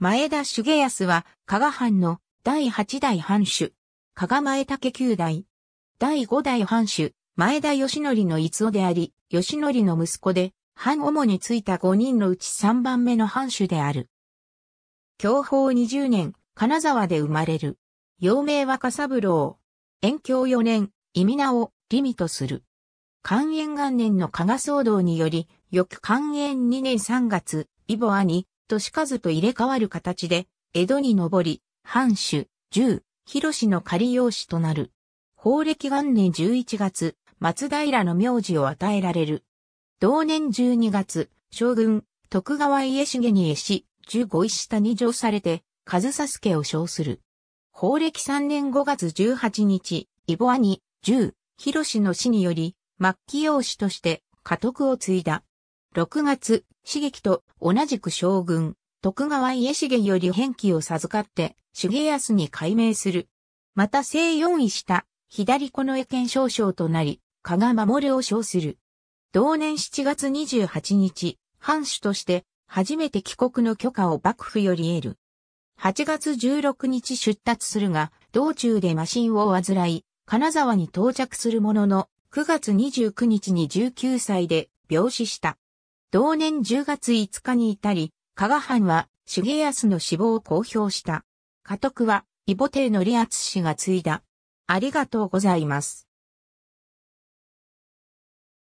前田重康は、加賀藩の第8代藩主、加賀前武九代、第5代藩主、前田義則の逸夫であり、義則の息子で、藩主についた5人のうち3番目の藩主である。享保20年、金沢で生まれる。幼名は笠三郎。延享4年、意味名を、リミとする。肝炎元年の加賀騒動により、翌肝炎2年3月、イボアに、市数と入れ替わる形で、江戸に上り、藩主、十、広氏の仮用紙となる。法暦元年11月、松平の名字を与えられる。同年12月、将軍、徳川家重に絵師、十五石下に上されて、和佐助を称する。法暦3年5月18日、イボアニ、十、広氏の死により、末期養子として家督を継いだ。6月、茂樹と同じく将軍、徳川家重より返記を授かって、重康に改名する。また正四位した、左近衛県少将となり、加賀守を称する。同年7月28日、藩主として、初めて帰国の許可を幕府より得る。8月16日出立するが、道中で麻疹を患い、金沢に到着するものの、9月29日に19歳で病死した。同年10月5日に至り、加賀藩は重康の死亡を公表した。家督は、異母帝の李ツ氏が継いだ。ありがとうございます。